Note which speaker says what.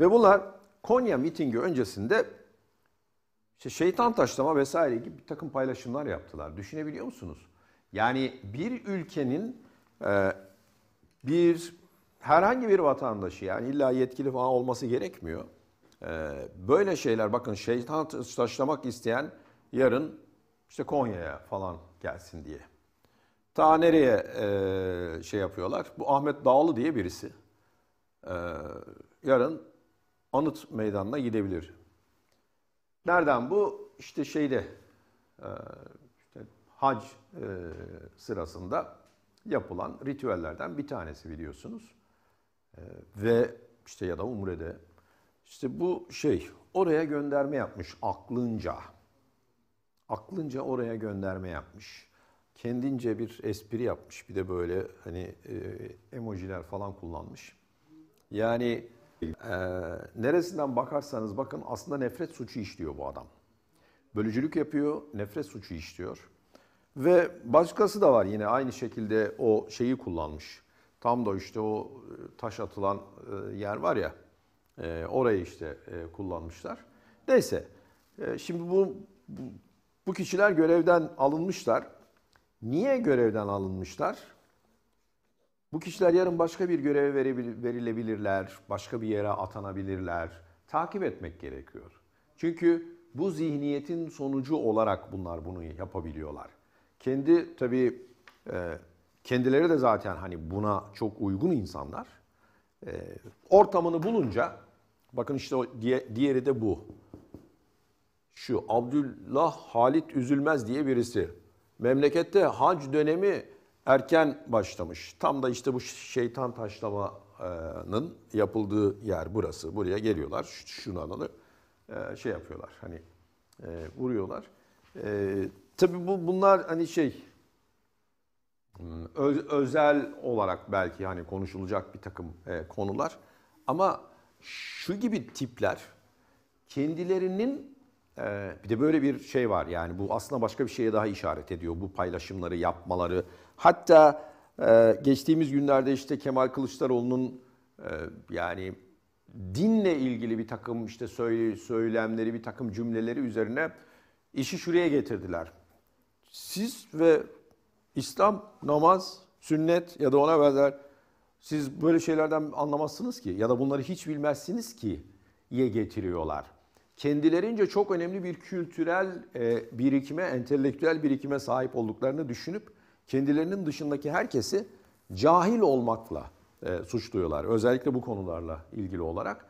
Speaker 1: Ve bunlar Konya mitingi öncesinde işte şeytan taşlama vesaire gibi bir takım paylaşımlar yaptılar. Düşünebiliyor musunuz? Yani bir ülkenin e, bir herhangi bir vatandaşı yani illa yetkili falan olması gerekmiyor. E, böyle şeyler bakın şeytan taşlamak isteyen yarın işte Konya'ya falan gelsin diye. Ta nereye e, şey yapıyorlar? Bu Ahmet Dağlı diye birisi. yarın anıt meydanına gidebilir. Nereden bu? İşte şeyde e, işte hac e, sırasında yapılan ritüellerden bir tanesi biliyorsunuz. E, ve işte ya da umrede işte bu şey oraya gönderme yapmış aklınca. Aklınca oraya gönderme yapmış. Kendince bir espri yapmış. Bir de böyle hani e, emojiler falan kullanmış. Yani ee, neresinden bakarsanız bakın aslında nefret suçu işliyor bu adam. Bölücülük yapıyor, nefret suçu işliyor. Ve başkası da var yine aynı şekilde o şeyi kullanmış. Tam da işte o e, taş atılan e, yer var ya, e, orayı işte kullanmışlar. Neyse, şimdi bu, bu kişiler görevden alınmışlar. Niye görevden alınmışlar? Bu kişiler yarın başka bir göreve verilebilirler, başka bir yere atanabilirler. Takip etmek gerekiyor. Çünkü bu zihniyetin sonucu olarak bunlar bunu yapabiliyorlar. Kendi tabii e, kendileri de zaten hani buna çok uygun insanlar. E, ortamını bulunca bakın işte o diğeri de bu. Şu Abdullah Halit Üzülmez diye birisi. Memlekette hac dönemi erken başlamış. Tam da işte bu şeytan taşlamanın yapıldığı yer burası. Buraya geliyorlar. şunu Şunanalı e, şey yapıyorlar. Hani e, vuruyorlar. E, tabii bu bunlar hani şey hmm, özel olarak belki hani konuşulacak bir takım konular. Ama şu gibi tipler kendilerinin ee, bir de böyle bir şey var yani bu aslında başka bir şeye daha işaret ediyor bu paylaşımları yapmaları. Hatta e, geçtiğimiz günlerde işte Kemal Kılıçdaroğlu'nun e, yani dinle ilgili bir takım işte söylemleri bir takım cümleleri üzerine işi şuraya getirdiler. Siz ve İslam, namaz, sünnet ya da ona benzer siz böyle şeylerden anlamazsınız ki ya da bunları hiç bilmezsiniz ki ye getiriyorlar kendilerince çok önemli bir kültürel e, birikime, entelektüel birikime sahip olduklarını düşünüp kendilerinin dışındaki herkesi cahil olmakla e, suçluyorlar. Özellikle bu konularla ilgili olarak.